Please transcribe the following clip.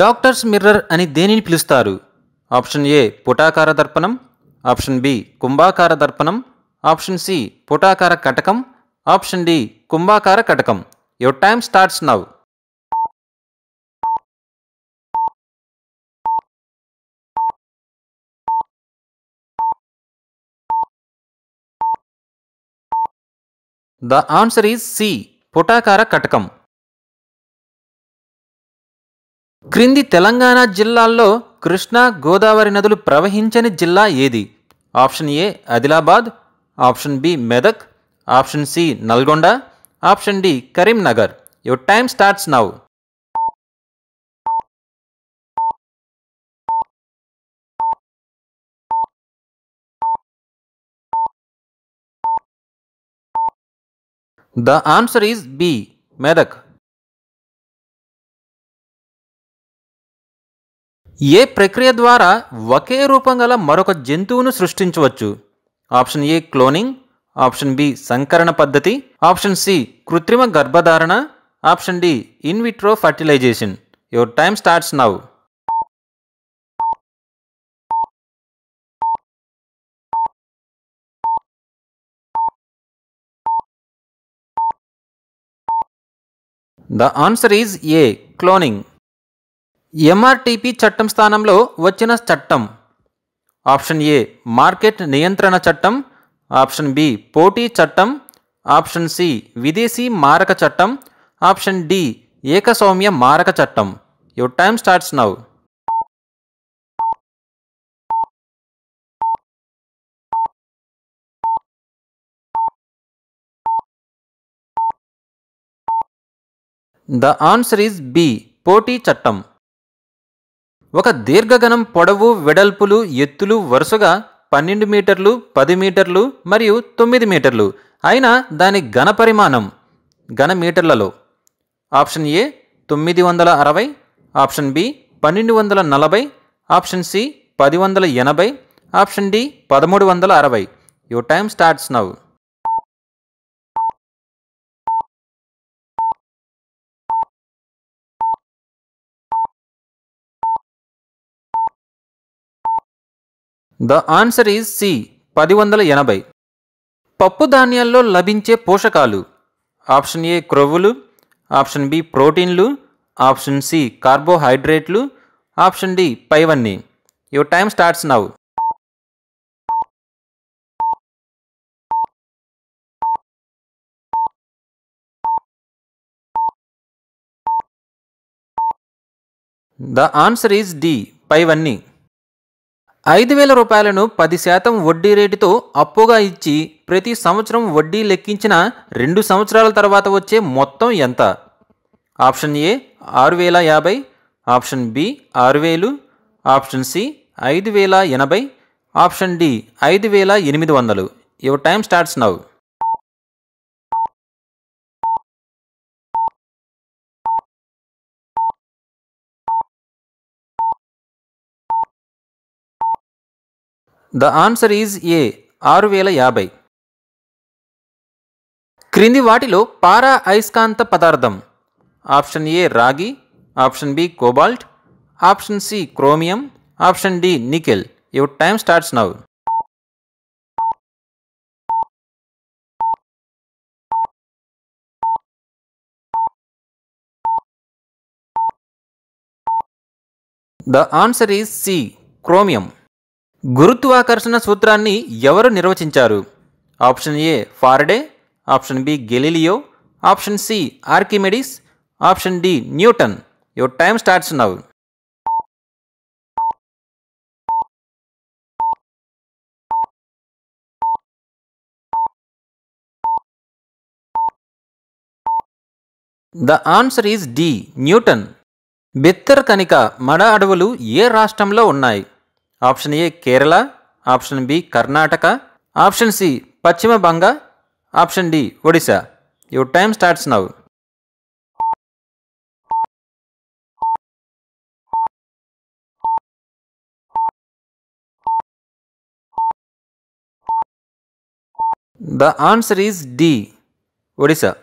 doctors mirror అని దేనిని పిలుస్తారు ఆప్షన్ ఏ పుటాకార దర్పణం ఆప్షన్ బి కుంభాకార దర్పణం ఆప్షన్ సి పుటాకార కటకం ఆప్షన్ డి కుంభాకార కటకం your time starts now the answer is C పుటాకార కటకం క్రింది తెలంగాణ జిల్లాల్లో కృష్ణా గోదావరి నదులు ప్రవహించని జిల్లా ఏది option A Adilabad option B Medak option C Nalgonda option D Karimnagar your time starts now the answer is B Medak ఏ ప్రక్రియ ద్వారా ఒకే రూపం గల మరొక జంతువును సృష్టించవచ్చు option A cloning option B సంకరణ పద్ధతి ఆప్షన్ సి కృత్రిమ గర్భధారణ option D in vitro fertilisation your time starts now the answer is A cloning MRTP చట్టం స్థానంలో వచ్చిన చట్టం ఆప్షన్ ఏ మార్కెట్ నియంత్రణ చట్టం ఆప్షన్ బి పోటీ చట్టం ఆప్షన్ సి విదేశీ మారక చట్టం ఆప్షన్ డి ఏకస్వామ్య మారక చట్టం your time starts now the answer is B పోటీ చట్టం ఒక దీర్ఘగణం పొడవు వెడల్పులు ఎత్తులు వరుసగా పన్నెండు మీటర్లు పది మీటర్లు మరియు తొమ్మిది మీటర్లు అయినా దాని ఘన పరిమాణం ఘన మీటర్లలో ఆప్షన్ ఏ తొమ్మిది వందల అరవై ఆప్షన్ బి పన్నెండు వందల నలభై ఆప్షన్ సి పది వందల ఎనభై ఆప్షన్ డి పదమూడు వందల అరవై your time starts now the answer is C పది వందల ఎనభై పప్పు ధాన్యాల్లో లభించే పోషకాలు ఆప్షన్ ఏ క్రొవ్వులు ఆప్షన్ బి ప్రోటీన్లు ఆప్షన్ సి కార్బోహైడ్రేట్లు ఆప్షన్ డి పైవన్నీ your time starts now the answer is D పైవన్నీ ఐదు వేల రూపాయలను పది శాతం వడ్డీ రేటుతో అప్పుగా ఇచ్చి ప్రతి సంవత్సరం వడ్డీ లెక్కించిన రెండు సంవత్సరాల తర్వాత వచ్చే మొత్తం ఎంత ఆప్షన్ ఏ ఆరు వేల యాభై ఆప్షన్ బి ఆరు వేలు ఆప్షన్ సి ఐదు వేల ఎనభై ఆప్షన్ డి ఐదు వేల ఎనిమిది వందలు your time starts now the answer is A ఆరు వేల యాభై క్రింది వాటిలో పారా అయస్కాంత పదార్థం ఆప్షన్ ఏ రాగి option B cobalt option C chromium option D nickel your time starts now the answer is C chromium గురుత్వాకర్షణ సూత్రాన్ని ఎవరు నిర్వచించారు option A Faraday option B Galileo option C Archimedes option D Newton your time starts now the answer is D Newton Bhitarkanika మడ అడవులు ఏ రాష్ట్రంలో ఉన్నాయి option A Kerala option B Karnataka option C Paschim Banga option D Odisha your time starts now the answer is D Odisha